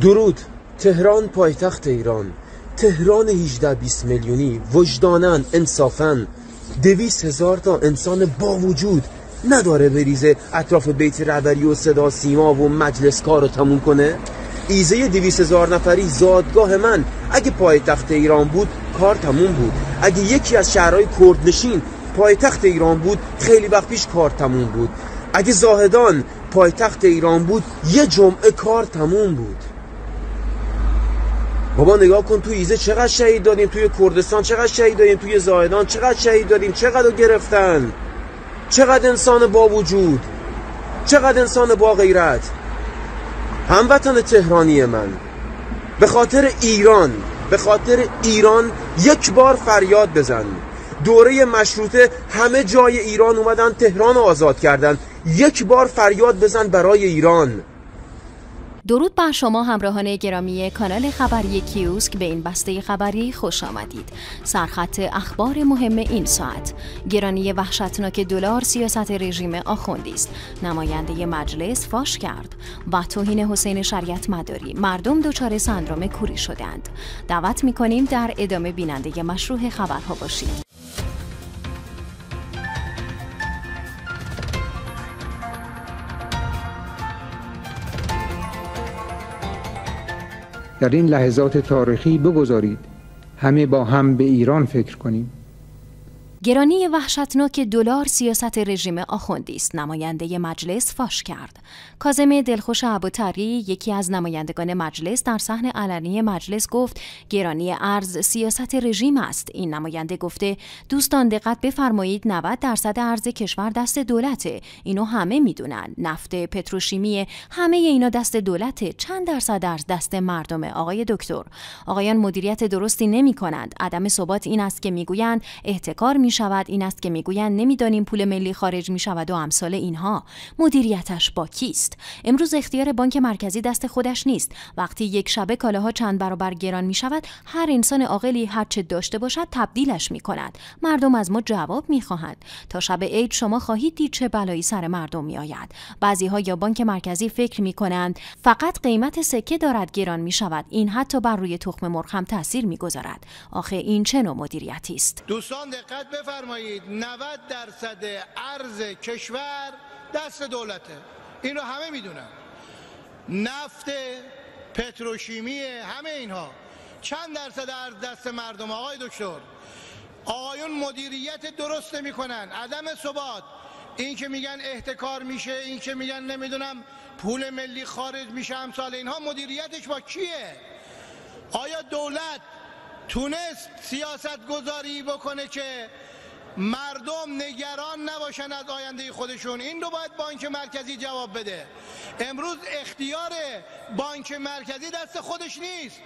درود تهران پایتخت ایران تهران 18 20 میلیونی وجدانن انصافن 200 هزار تا انسان با وجود نداره بریزه اطراف بیت رهبری و صدا سیما و مجلس کارو تموم کنه ایزه 200 هزار نفری زادگاه من اگه پایتخت ایران بود کار تموم بود اگه یکی از شهرهای کردنشین پایتخت ایران بود خیلی وقت پیش کار تموم بود اگه زاهدان پایتخت ایران بود یه جمعه کار تموم بود بابا نگاه کن تو ایزه چقدر شهید دادیم توی کردستان چقدر شهید دادیم توی زاهدان چقدر شهید دادیم چقدر رو گرفتن چقدر انسان با وجود چقدر انسان با غیرت هموطن تهرانی من به خاطر ایران به خاطر ایران یک بار فریاد بزن دوره مشروطه همه جای ایران اومدن تهران آزاد کردن یک بار فریاد بزن برای ایران درود بر شما همراهان گرامی کانال خبری کیوسک به این بسته خبری خوش آمدید. سرخط اخبار مهم این ساعت گرانی وحشتناک دلار سیاست رژیم آخوندی است. نماینده مجلس فاش کرد و توهین حسین شریعت مداری مردم دچار سندروم کوری شدند. دعوت میکنیم در ادامه بیننده مشروع خبرها باشید. در این لحظات تاریخی بگذارید همه با هم به ایران فکر کنیم گرانی وحشتناک دلار سیاست رژیم آخوندی است نماینده مجلس فاش کرد کازم دلخوش ابوطری یکی از نمایندگان مجلس در صحن علنی مجلس گفت گرانی ارز سیاست رژیم است این نماینده گفته دوستان دقت بفرمایید 90 درصد ارز کشور دست دولته اینو همه میدونن نفت پتروشیمی همه اینا دست دولته چند درصد ارز دست مردم آقای دکتر آقایان مدیریت درستی نمی کنند عدم ثبات این است که میگویند احتکار می شود این است که میگویند نمیدانیم پول ملی خارج می شود و امثال اینها مدیریتش با کیست امروز اختیار بانک مرکزی دست خودش نیست وقتی یک شبه کالاها چند برابر گران می شود هر انسان عاقلی هر چه داشته باشد تبدیلش می کند مردم از ما جواب می خواهند تا شب عید شما خواهید دید چه بلایی سر مردم می آید بعضی ها یا بانک مرکزی فکر می کنند فقط قیمت سکه دارد گران می شود این حتی بر روی تخم مرغ هم تاثیر می آخه این چه نوع مدیریتی است دوستان دقت بفرمایید 90 درصد ارز کشور دست دولته این رو همه میدونن نفت پتروشیمی همه اینها چند درصد ارز دست مردم آقای دکتر آقایون مدیریت درست کنن عدم ثبات این که میگن احتکار میشه این که میگن نمیدونم پول ملی خارج میشه امثال اینها مدیریتش با کیه آیا دولت تونست سیاست گذاری بکنه که مردم نگران نباشن از آینده خودشون این رو باید بانک مرکزی جواب بده امروز اختیار بانک مرکزی دست خودش نیست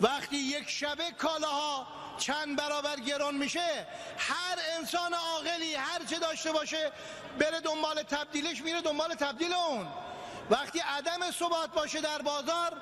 وقتی یک شبه کالاها چند برابر گران میشه هر انسان عاقلی هر چه داشته باشه بره دنبال تبدیلش میره دنبال تبدیل اون وقتی عدم ثبات باشه در بازار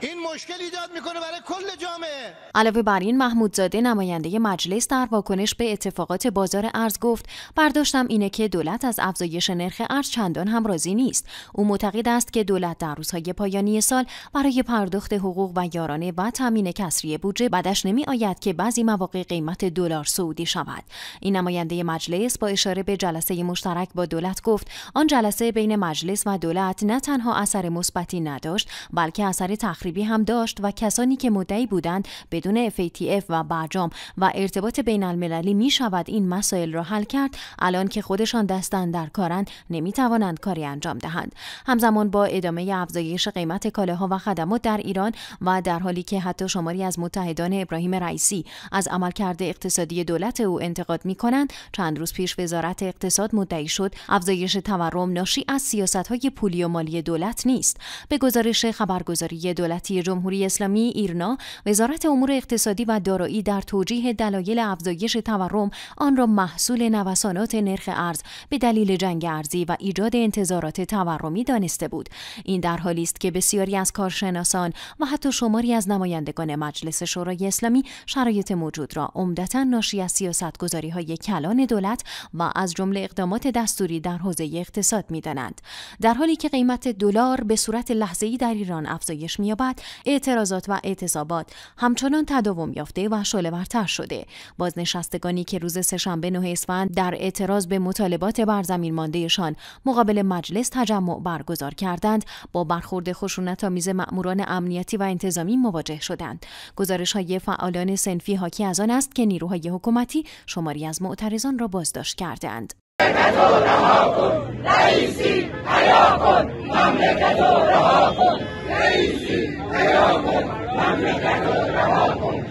این مشکل ایجاد میکنه برای کل جامعه علاوه بر این محمودزاده نماینده مجلس در واکنش به اتفاقات بازار ارز گفت برداشتم اینه که دولت از افزایش نرخ ارز چندان هم راضی نیست او معتقد است که دولت در روزهای پایانی سال برای پرداخت حقوق و یارانه و تامین کسری بودجه بدش نمی آید که بعضی مواقع قیمت دلار سعودی شود این نماینده مجلس با اشاره به جلسه مشترک با دولت گفت آن جلسه بین مجلس و دولت نه تنها اثر مثبتی نداشت بلکه اثر تخریب تخریبی هم داشت و کسانی که مدعی بودند بدون FATF و برجام و ارتباط بین المللی می شود این مسائل را حل کرد الان که خودشان دستن در کارند نمی توانند کاری انجام دهند همزمان با ادامه افزایش قیمت کالاها و خدمات در ایران و در حالی که حتی شماری از متحدان ابراهیم رئیسی از عملکرد اقتصادی دولت او انتقاد می کنند چند روز پیش وزارت اقتصاد مدعی شد افزایش تورم ناشی از سیاست های پولی و مالی دولت نیست به گزارش خبرگزاری دولت دولتی جمهوری اسلامی ایرنا وزارت امور اقتصادی و دارایی در توجیه دلایل افزایش تورم آن را محصول نوسانات نرخ ارز به دلیل جنگ ارزی و ایجاد انتظارات تورمی دانسته بود این در حالی است که بسیاری از کارشناسان و حتی شماری از نمایندگان مجلس شورای اسلامی شرایط موجود را عمدتا ناشی از سیاستگذاری های کلان دولت و از جمله اقدامات دستوری در حوزه اقتصاد میدانند در حالی که قیمت دلار به صورت لحظه‌ای در ایران افزایش می‌یابد اعتراضات و اعتصابات همچنان تداوم یافته و شعلهورتر شده بازنشستگانی که روز سهشنبه 9 اسفند در اعتراض به مطالبات برزمین ماندهشان مقابل مجلس تجمع برگزار کردند با برخورد آمیز مأموران امنیتی و انتظامی مواجه شدند گزارش های فعالان سنفی حاکی از آن است که نیروهای حکومتی شماری از معترضان را بازداشت کردند مملکت رها کن رئیسی حیا کن مملکت رها کن رئیسی حیا کن مملکت رها کن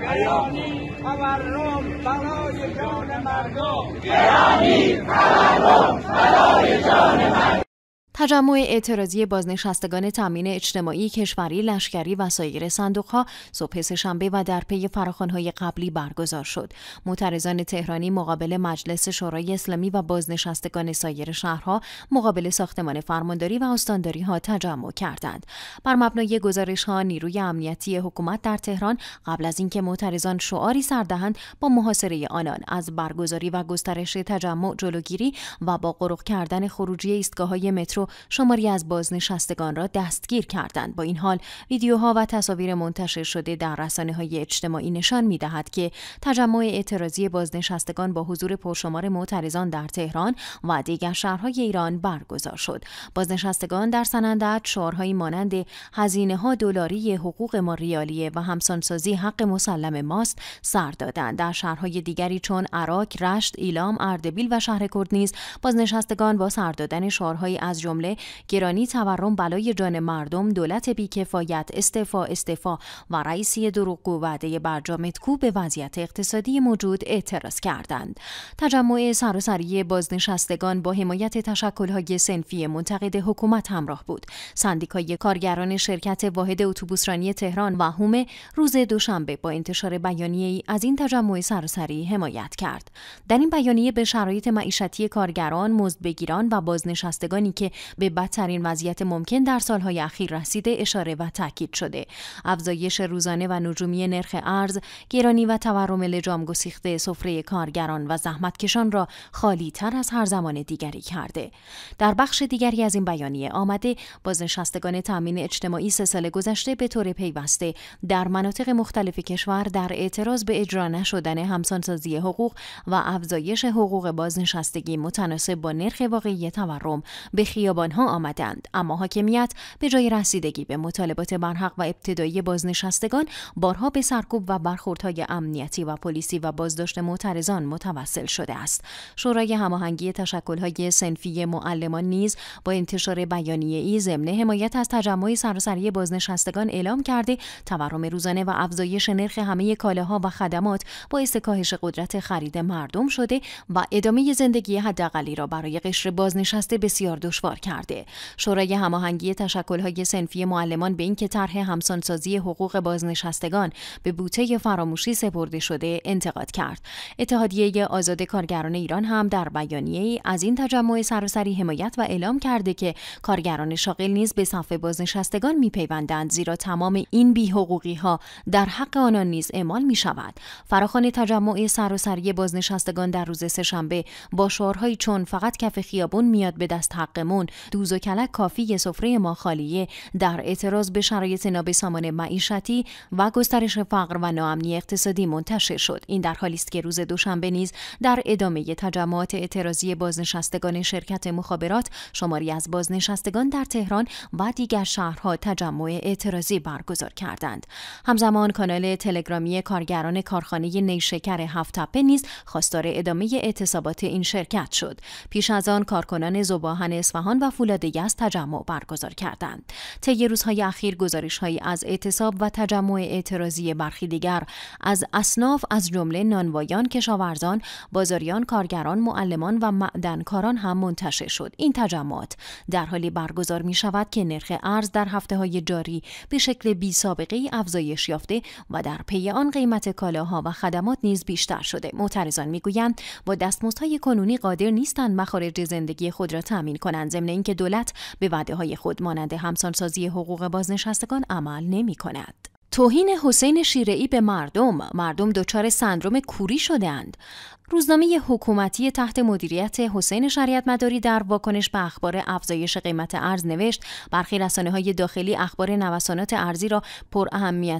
گرامی تورم برای جان مردم گرامی تورم برای جان مردم تجمع اعتراضی بازنشستگان تامین اجتماعی کشوری لشکری و سایر صندوقها صبح شنبه و در پی فراخوانهای قبلی برگزار شد معترضان تهرانی مقابل مجلس شورای اسلامی و بازنشستگان سایر شهرها مقابل ساختمان فرمانداری و استانداری ها تجمع کردند بر مبنای گزارش ها نیروی امنیتی حکومت در تهران قبل از اینکه معترضان شعاری سر دهند با محاصره آنان از برگزاری و گسترش تجمع جلوگیری و با قرق کردن خروجی ایستگاه های مترو شماری از بازنشستگان را دستگیر کردند با این حال ویدیوها و تصاویر منتشر شده در رسانه های اجتماعی نشان می دهد که تجمع اعتراضی بازنشستگان با حضور پرشمار معترضان در تهران و دیگر شهرهای ایران برگزار شد بازنشستگان در سنندج شعارهایی مانند هزینه ها دلاری حقوق ما ریالیه و همسانسازی حق مسلم ماست سر دادند در شهرهای دیگری چون عراق رشت ایلام اردبیل و شهر کرد نیز بازنشستگان با سر دادن شعارهایی از جمله گرانی تورم بلای جان مردم دولت بیکفایت استفا استفا و رئیسی دروغگو وعده کو به وضعیت اقتصادی موجود اعتراض کردند تجمع سراسری بازنشستگان با حمایت تشکل‌های سنفی منتقد حکومت همراه بود سندیکای کارگران شرکت واحد اتوبوسرانی تهران و هومه روز دوشنبه با انتشار بیانیه ای از این تجمع سراسری حمایت کرد در این بیانیه به شرایط معیشتی کارگران مزد بگیران و بازنشستگانی که به بدترین وضعیت ممکن در سالهای اخیر رسیده اشاره و تاکید شده افزایش روزانه و نجومی نرخ ارز گرانی و تورم لجام گسیخته سفره کارگران و زحمتکشان را خالی تر از هر زمان دیگری کرده در بخش دیگری از این بیانیه آمده بازنشستگان تامین اجتماعی سه سال گذشته به طور پیوسته در مناطق مختلف کشور در اعتراض به اجرا نشدن همسانسازی حقوق و افزایش حقوق بازنشستگی متناسب با نرخ واقعی تورم به خیابانها آمدند اما حاکمیت به جای رسیدگی به مطالبات برحق و ابتدایی بازنشستگان بارها به سرکوب و برخوردهای امنیتی و پلیسی و بازداشت معترضان متوسل شده است شورای هماهنگی تشکلهای سنفی معلمان نیز با انتشار بیانیه ای ضمن حمایت از تجمع سراسری بازنشستگان اعلام کرده تورم روزانه و افزایش نرخ همه کالاها و خدمات باعث کاهش قدرت خرید مردم شده و ادامه زندگی حداقلی را برای قشر بازنشسته بسیار دشوار کرده شورای هماهنگی تشکل‌های سنفی معلمان به اینکه طرح همسانسازی حقوق بازنشستگان به بوته فراموشی سپرده شده انتقاد کرد اتحادیه آزاد کارگران ایران هم در بیانیه ای از این تجمع سراسری حمایت و اعلام کرده که کارگران شاغل نیز به صفحه بازنشستگان میپیوندند زیرا تمام این بیحقوقی ها در حق آنان نیز اعمال می شود فراخان تجمع سراسری بازنشستگان در روز سهشنبه با شعارهایی چون فقط کف خیابون میاد به دست حقمون دوز و کلک کافی سفره ما خالیه در اعتراض به شرایط نابسامان معیشتی و گسترش فقر و ناامنی اقتصادی منتشر شد این در حالی است که روز دوشنبه نیز در ادامه تجمعات اعتراضی بازنشستگان شرکت مخابرات شماری از بازنشستگان در تهران و دیگر شهرها تجمع اعتراضی برگزار کردند همزمان کانال تلگرامی کارگران کارخانه نیشکر هفتپه نیز خواستار ادامه اعتصابات این شرکت شد پیش از آن کارکنان زباهن اصفهان و فولاد از تجمع برگزار کردند طی روزهای اخیر گزارشهایی از اعتصاب و تجمع اعتراضی برخی دیگر از اصناف از جمله نانوایان کشاورزان بازاریان کارگران معلمان و معدنکاران هم منتشر شد این تجمعات در حالی برگزار می شود که نرخ ارز در هفته های جاری به شکل بی سابقه ای افزایش یافته و در پی آن قیمت کالاها و خدمات نیز بیشتر شده معترضان میگویند با دستمزدهای کنونی قادر نیستند مخارج زندگی خود را تامین کنند اینکه دولت به وعده های خود مانند همسانسازی حقوق بازنشستگان عمل نمی کند. توهین حسین شیرعی به مردم مردم دچار سندروم کوری اند، روزنامه حکومتی تحت مدیریت حسین شریعت مداری در واکنش به اخبار افزایش قیمت ارز نوشت برخی رسانه های داخلی اخبار نوسانات ارزی را پر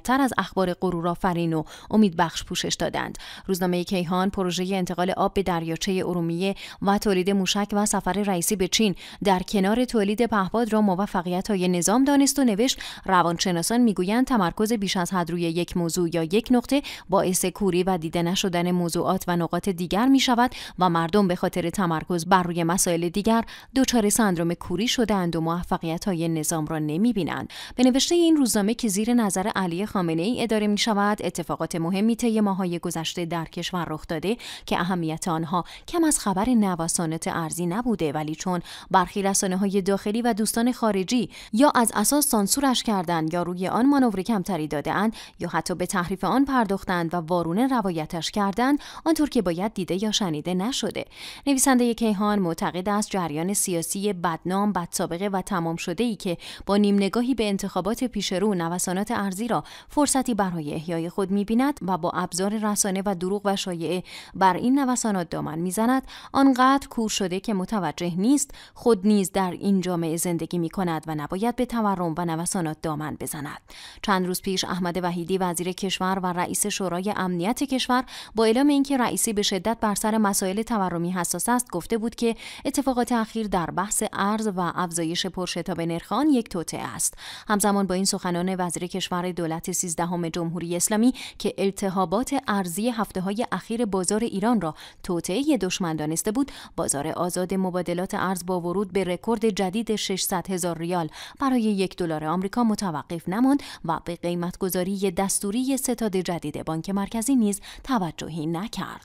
تر از اخبار غرورآفرین و امید بخش پوشش دادند روزنامه کیهان پروژه انتقال آب به دریاچه ارومیه و تولید موشک و سفر رئیسی به چین در کنار تولید پهپاد را موفقیت های نظام دانست و نوشت روانشناسان میگویند تمرکز بیش از حد روی یک موضوع یا یک نقطه باعث کوری و دیده نشدن موضوعات و نقاط دیگر می شود و مردم به خاطر تمرکز بر روی مسائل دیگر دچار سندروم کوری شدهاند و موفقیت های نظام را نمی بینند. به نوشته این روزنامه که زیر نظر علی خامنه ای اداره می شود اتفاقات مهمی طی ماهای گذشته در کشور رخ داده که اهمیت آنها کم از خبر نوسانات ارزی نبوده ولی چون برخی رسانه های داخلی و دوستان خارجی یا از اساس سانسورش کردند یا روی آن مانور کمتری دادهاند یا حتی به تحریف آن پرداختند و وارونه روایتش کردند آنطور که باید دیده یا شنیده نشده نویسنده کیهان معتقد است جریان سیاسی بدنام بدسابقه و تمام شده ای که با نیم نگاهی به انتخابات پیشرو نوسانات ارزی را فرصتی برای احیای خود میبیند و با ابزار رسانه و دروغ و شایعه بر این نوسانات دامن میزند آنقدر کور شده که متوجه نیست خود نیز در این جامعه زندگی می کند و نباید به تورم و نوسانات دامن بزند چند روز پیش احمد وحیدی وزیر کشور و رئیس شورای امنیت کشور با اعلام اینکه رئیسی به شدت بر سر مسائل تورمی حساس است گفته بود که اتفاقات اخیر در بحث ارز و افزایش پرشتاب نرخان یک توطعه است همزمان با این سخنان وزیر کشور دولت سیزدهم جمهوری اسلامی که التهابات ارزی هفته های اخیر بازار ایران را توطعه دشمن دانسته بود بازار آزاد مبادلات ارز با ورود به رکورد جدید 600 هزار ریال برای یک دلار آمریکا متوقف نماند و به قیمتگذاری دستوری ستاد جدید بانک مرکزی نیز توجهی نکرد.